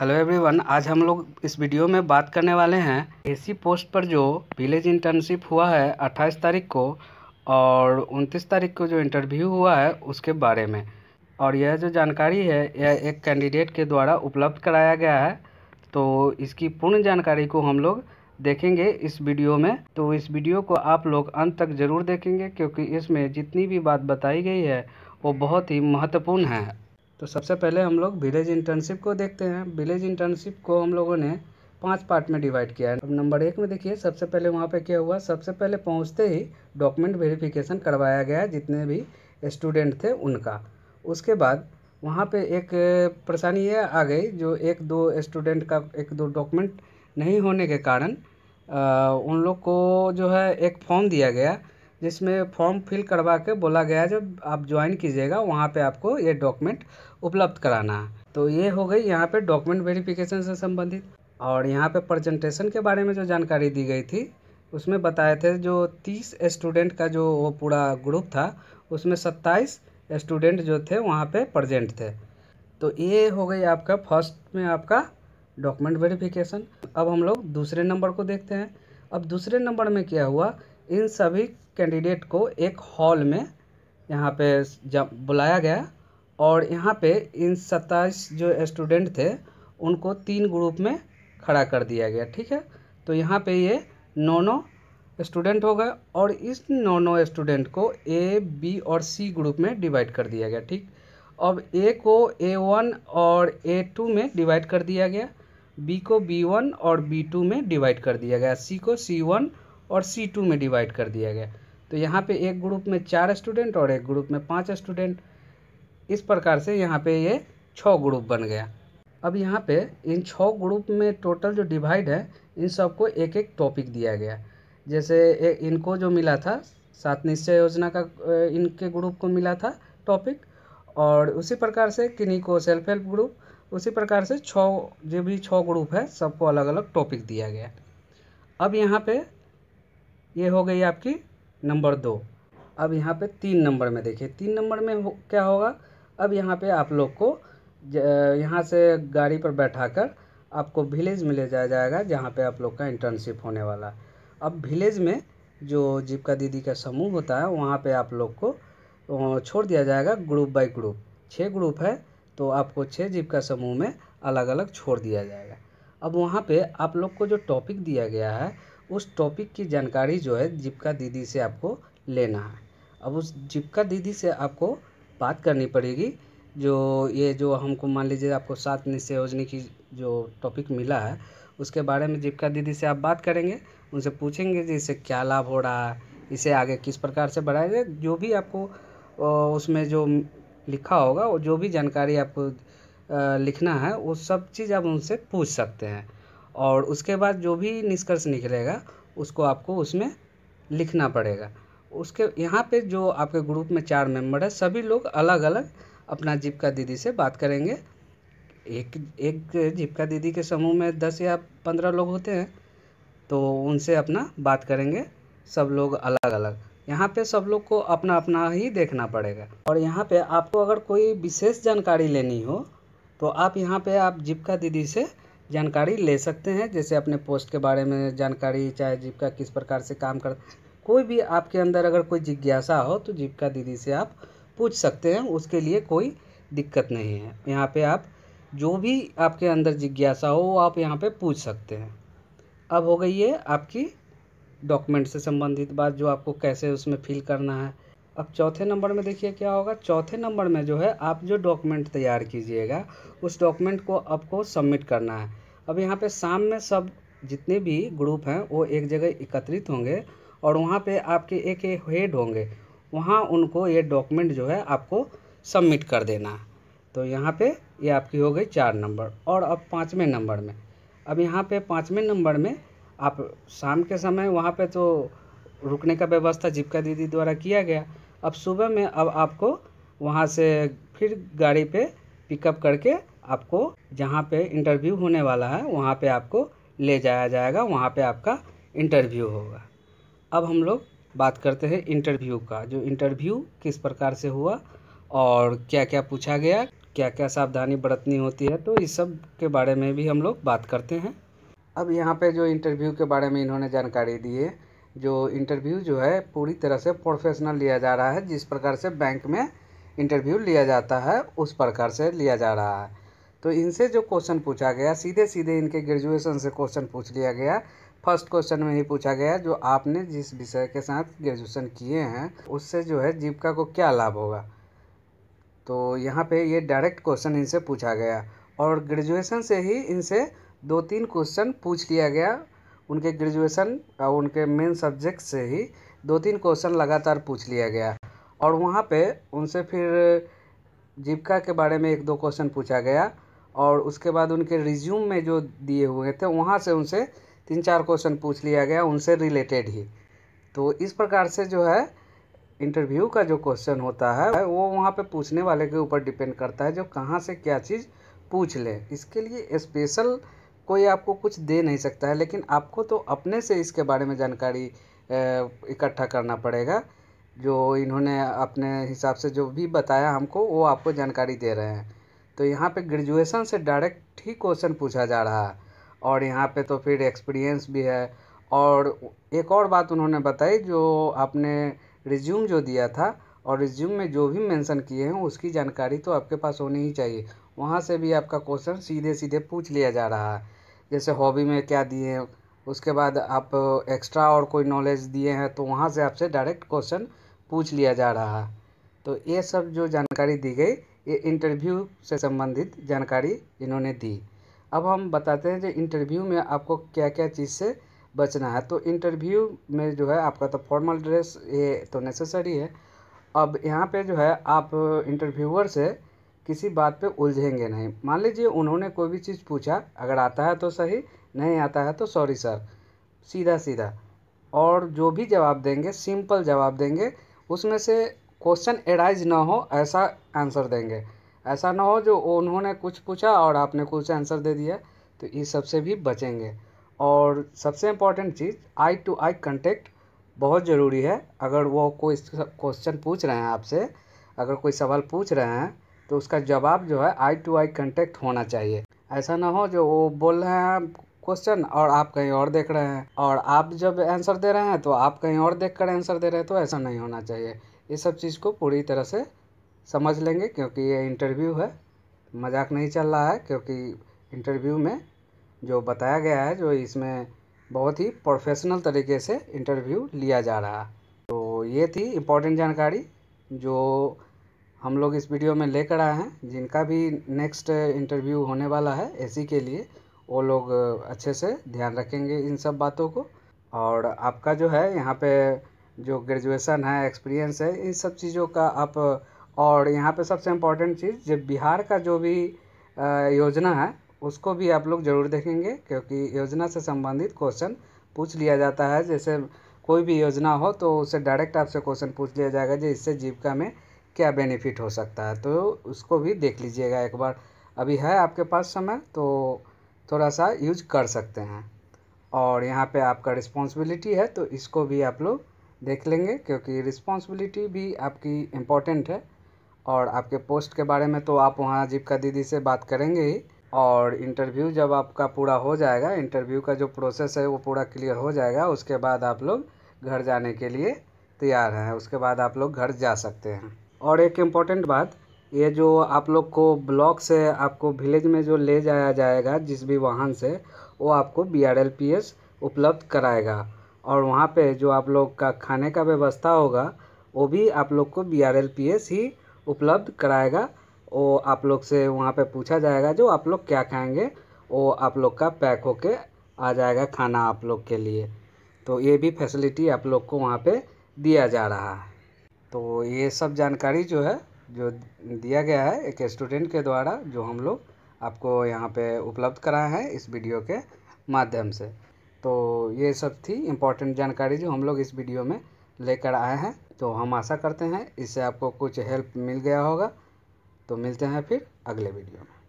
hello everyone आज हम लोग इस वीडियो में बात करने वाले हैं एसी पोस्ट पर जो विलेज इंटर्नशिप हुआ है 28 तारीख को और 29 तारीख को जो इंटरव्यू हुआ है उसके बारे में और यह जो जानकारी है यह एक कैंडिडेट के द्वारा उपलब्ध कराया गया है तो इसकी पूर्ण जानकारी को हम लोग देखेंगे इस वीडियो में तो इस वीडियो को आप लोग अंत तक ज़रूर देखेंगे क्योंकि इसमें जितनी भी बात बताई गई है वो बहुत ही महत्वपूर्ण है तो सबसे पहले हम लोग विलेज इंटर्नशिप को देखते हैं विलेज इंटर्नशिप को हम लोगों ने पांच पार्ट में डिवाइड किया है अब नंबर एक में देखिए सबसे पहले वहाँ पे क्या हुआ सबसे पहले पहुँचते ही डॉक्यूमेंट वेरिफिकेशन करवाया गया जितने भी स्टूडेंट थे उनका उसके बाद वहाँ पे एक परेशानी यह आ गई जो एक दो स्टूडेंट का एक दो डॉक्यूमेंट नहीं होने के कारण आ, उन लोग को जो है एक फॉर्म दिया गया जिसमें फॉर्म फिल करवा के बोला गया जब आप ज्वाइन कीजिएगा वहाँ पे आपको ये डॉक्यूमेंट उपलब्ध कराना है तो ये हो गई यहाँ पे डॉक्यूमेंट वेरिफिकेशन से संबंधित और यहाँ पे प्रेजेंटेशन के बारे में जो जानकारी दी गई थी उसमें बताए थे जो तीस स्टूडेंट का जो वो पूरा ग्रुप था उसमें सत्ताईस स्टूडेंट जो थे वहाँ पर प्रजेंट थे तो ये हो गई आपका फर्स्ट में आपका डॉक्यूमेंट वेरिफिकेशन अब हम लोग दूसरे नंबर को देखते हैं अब दूसरे नंबर में क्या हुआ इन सभी कैंडिडेट को एक हॉल में यहाँ पे जब बुलाया गया और यहाँ पे इन सत्ताईस जो स्टूडेंट थे उनको तीन ग्रुप में खड़ा कर दिया गया ठीक है तो यहाँ पे ये नौ नौ स्टूडेंट हो गए और इस नौ नौ स्टूडेंट को ए बी और सी ग्रुप में डिवाइड कर दिया गया ठीक अब ए को ए वन और ए टू में डिवाइड कर दिया गया बी को बी वन और बी टू में डिवाइड कर दिया गया सी को सी वन और सी टू में डिवाइड कर दिया गया तो यहाँ पे एक ग्रुप में चार स्टूडेंट और एक ग्रुप में पाँच स्टूडेंट इस प्रकार से यहाँ पे ये छः ग्रुप बन गया अब यहाँ पे इन छः ग्रुप में टोटल जो डिवाइड है इन सबको एक एक टॉपिक दिया गया जैसे इनको जो मिला था सात निश्चय योजना का इनके ग्रुप को मिला था टॉपिक और उसी प्रकार से किन्हीं को सेल्फ हेल्प ग्रुप उसी प्रकार से छः जो भी छः ग्रुप है सबको अलग अलग टॉपिक दिया गया अब यहाँ पे ये हो गई आपकी नंबर दो अब यहाँ पे तीन नंबर में देखिए तीन नंबर में हो, क्या होगा अब यहाँ पे आप लोग को यहाँ से गाड़ी पर बैठा कर आपको विलेज में ले जाया जाएगा जहाँ पे आप लोग का इंटर्नशिप होने वाला अब विलेज में जो जीविका दीदी का समूह होता है वहाँ पे आप लोग को छोड़ दिया जाएगा ग्रुप बाय ग्रुप छः ग्रुप है तो आपको छः जीविका समूह में अलग अलग छोड़ दिया जाएगा अब वहाँ पे आप लोग को जो टॉपिक दिया गया है उस टॉपिक की जानकारी जो है जीविका दीदी से आपको लेना है अब उस जीविका दीदी से आपको बात करनी पड़ेगी जो ये जो हमको मान लीजिए आपको सात निश्चय योजना की जो टॉपिक मिला है उसके बारे में जीविका दीदी से आप बात करेंगे उनसे पूछेंगे कि इससे क्या लाभ हो रहा है इसे आगे किस प्रकार से बढ़ाया जाए जो भी आपको उसमें जो लिखा होगा और जो भी जानकारी आपको लिखना है वो सब चीज़ आप उनसे पूछ सकते हैं और उसके बाद जो भी निष्कर्ष निकलेगा उसको आपको उसमें लिखना पड़ेगा उसके यहाँ पे जो आपके ग्रुप में चार मेंबर है सभी लोग अलग अलग अपना जीविका दीदी से बात करेंगे एक एक जीविका दीदी के समूह में दस या पंद्रह लोग होते हैं तो उनसे अपना बात करेंगे सब लोग अलग अलग यहाँ पे सब लोग को अपना अपना ही देखना पड़ेगा और यहाँ पे आपको अगर कोई विशेष जानकारी लेनी हो तो आप यहाँ पे आप जीविका दीदी से जानकारी ले सकते हैं जैसे अपने पोस्ट के बारे में जानकारी चाहे का किस प्रकार से काम कर कोई भी आपके अंदर अगर कोई जिज्ञासा हो तो जीविका दीदी से आप पूछ सकते हैं उसके लिए कोई दिक्कत नहीं है यहाँ पे आप जो भी आपके अंदर जिज्ञासा हो वो आप यहाँ पे पूछ सकते हैं अब हो गई है आपकी डॉक्यूमेंट से संबंधित बात जो आपको कैसे उसमें फिल करना है अब चौथे नंबर में देखिए क्या होगा चौथे नंबर में जो है आप जो डॉक्यूमेंट तैयार कीजिएगा उस डॉक्यूमेंट को आपको सबमिट करना है अब यहाँ पे शाम में सब जितने भी ग्रुप हैं वो एक जगह एकत्रित होंगे और वहाँ पे आपके एक एक हेड होंगे वहाँ उनको ये डॉक्यूमेंट जो है आपको सबमिट कर देना है तो यहाँ पे ये आपकी हो गई चार नंबर और अब पाँचवें नंबर में अब यहाँ पे पाँचवें नंबर में आप शाम के समय वहाँ पे तो रुकने का व्यवस्था जिपका दीदी द्वारा किया गया अब सुबह में अब आपको वहाँ से फिर गाड़ी पर पिकअप करके आपको जहाँ पे इंटरव्यू होने वाला है वहाँ पे आपको ले जाया जाएगा वहाँ पे आपका इंटरव्यू होगा अब हम लोग बात करते हैं इंटरव्यू का जो इंटरव्यू किस प्रकार से हुआ और क्या क्या पूछा गया क्या क्या सावधानी बरतनी होती है तो इस सब के बारे में भी हम लोग बात करते हैं अब यहाँ पे जो इंटरव्यू के बारे में इन्होंने जानकारी दी है जो इंटरव्यू जो है पूरी तरह से प्रोफेशनल लिया जा रहा है जिस प्रकार से बैंक में इंटरव्यू लिया जाता है उस प्रकार से लिया जा रहा है तो इनसे जो क्वेश्चन पूछा गया सीधे सीधे इनके ग्रेजुएशन से क्वेश्चन पूछ लिया गया फर्स्ट क्वेश्चन में ही पूछा गया जो आपने जिस विषय के साथ ग्रेजुएशन किए हैं उससे जो है जीविका को क्या लाभ होगा तो यहाँ पे ये डायरेक्ट क्वेश्चन इनसे पूछा गया और ग्रेजुएशन से ही इनसे दो तीन क्वेश्चन पूछ लिया गया उनके ग्रेजुएशन और उनके मेन सब्जेक्ट से ही दो तीन क्वेश्चन लगातार पूछ लिया गया और वहाँ पे उनसे फिर जीविका के बारे में एक दो क्वेश्चन पूछा गया और उसके बाद उनके रिज्यूम में जो दिए हुए थे वहाँ से उनसे तीन चार क्वेश्चन पूछ लिया गया उनसे रिलेटेड ही तो इस प्रकार से जो है इंटरव्यू का जो क्वेश्चन होता है वो वहाँ पे पूछने वाले के ऊपर डिपेंड करता है जो कहाँ से क्या चीज़ पूछ ले इसके लिए स्पेशल कोई आपको कुछ दे नहीं सकता है लेकिन आपको तो अपने से इसके बारे में जानकारी इकट्ठा करना पड़ेगा जो इन्होंने अपने हिसाब से जो भी बताया हमको वो आपको जानकारी दे रहे हैं तो यहाँ पे ग्रेजुएशन से डायरेक्ट ही क्वेश्चन पूछा जा रहा है और यहाँ पे तो फिर एक्सपीरियंस भी है और एक और बात उन्होंने बताई जो आपने रिज्यूम जो दिया था और रिज्यूम में जो भी मेंशन किए हैं उसकी जानकारी तो आपके पास होनी ही चाहिए वहाँ से भी आपका क्वेश्चन सीधे सीधे पूछ लिया जा रहा है जैसे हॉबी में क्या दिए हैं उसके बाद आप एक्स्ट्रा और कोई नॉलेज दिए हैं तो वहाँ से आपसे डायरेक्ट क्वेश्चन पूछ लिया जा रहा है तो ये सब जो जानकारी दी गई ये इंटरव्यू से संबंधित जानकारी इन्होंने दी अब हम बताते हैं जो इंटरव्यू में आपको क्या क्या चीज़ से बचना है तो इंटरव्यू में जो है आपका तो फॉर्मल ड्रेस ये तो नेसेसरी है अब यहाँ पे जो है आप इंटरव्यूअर से किसी बात पे उलझेंगे नहीं मान लीजिए उन्होंने कोई भी चीज़ पूछा अगर आता है तो सही नहीं आता है तो सॉरी सर सीधा सीधा और जो भी जवाब देंगे सिंपल जवाब देंगे उसमें से क्वेश्चन एडाइज ना हो ऐसा आंसर देंगे ऐसा ना हो जो उन्होंने कुछ पूछा और आपने कुछ आंसर दे दिया तो इस सबसे भी बचेंगे और सबसे इम्पॉर्टेंट चीज़ आई टू आई कंटेक्ट बहुत ज़रूरी है अगर वो कोई क्वेश्चन पूछ रहे हैं आपसे अगर कोई सवाल पूछ रहे हैं तो उसका जवाब जो है आई टू आई कंटेक्ट होना चाहिए ऐसा ना हो जो वो बोल रहे हैं क्वेश्चन और आप कहीं और देख रहे हैं और आप जब आंसर दे रहे हैं तो आप कहीं और देख कर आंसर दे रहे हैं तो ऐसा नहीं होना चाहिए ये सब चीज़ को पूरी तरह से समझ लेंगे क्योंकि ये इंटरव्यू है मजाक नहीं चल रहा है क्योंकि इंटरव्यू में जो बताया गया है जो इसमें बहुत ही प्रोफेशनल तरीके से इंटरव्यू लिया जा रहा तो ये थी इम्पोर्टेंट जानकारी जो हम लोग इस वीडियो में लेकर आए हैं जिनका भी नेक्स्ट इंटरव्यू होने वाला है एसी के लिए वो लोग अच्छे से ध्यान रखेंगे इन सब बातों को और आपका जो है यहाँ पे जो ग्रेजुएसन है एक्सपीरियंस है इन सब चीज़ों का आप और यहाँ पे सबसे इम्पोर्टेंट चीज़ जो बिहार का जो भी योजना है उसको भी आप लोग ज़रूर देखेंगे क्योंकि योजना से संबंधित क्वेश्चन पूछ लिया जाता है जैसे कोई भी योजना हो तो उसे डायरेक्ट आपसे क्वेश्चन पूछ लिया जाएगा जो इससे जीविका में क्या बेनिफिट हो सकता है तो उसको भी देख लीजिएगा एक बार अभी है आपके पास समय तो थोड़ा सा यूज कर सकते हैं और यहाँ पे आपका रिस्पॉन्सिबिलिटी है तो इसको भी आप लोग देख लेंगे क्योंकि रिस्पॉन्सिबिलिटी भी आपकी इम्पोर्टेंट है और आपके पोस्ट के बारे में तो आप वहाँ जीविका दीदी से बात करेंगे ही और इंटरव्यू जब आपका पूरा हो जाएगा इंटरव्यू का जो प्रोसेस है वो पूरा क्लियर हो जाएगा उसके बाद आप लोग घर जाने के लिए तैयार हैं उसके बाद आप लोग घर जा सकते हैं और एक इम्पॉर्टेंट बात ये जो आप लोग को ब्लॉक से आपको विलेज में जो ले जाया जाएगा जिस भी वाहन से वो आपको B R L P S उपलब्ध कराएगा और वहाँ पे जो आप लोग का खाने का व्यवस्था होगा वो भी आप लोग को B R L P S ही उपलब्ध कराएगा वो आप लोग से वहाँ पे पूछा जाएगा जो आप लोग क्या खाएंगे वो आप लोग का पैक होके आ जाएगा खाना आप लोग के लिए तो ये भी फैसिलिटी आप लोग को वहाँ पे दिया जा रहा है तो ये सब जानकारी जो है जो दिया गया है एक स्टूडेंट के द्वारा जो हम लोग आपको यहाँ पे उपलब्ध कराए हैं इस वीडियो के माध्यम से तो ये सब थी इम्पोर्टेंट जानकारी जो हम लोग इस वीडियो में लेकर आए हैं तो हम आशा करते हैं इससे आपको कुछ हेल्प मिल गया होगा तो मिलते हैं फिर अगले वीडियो में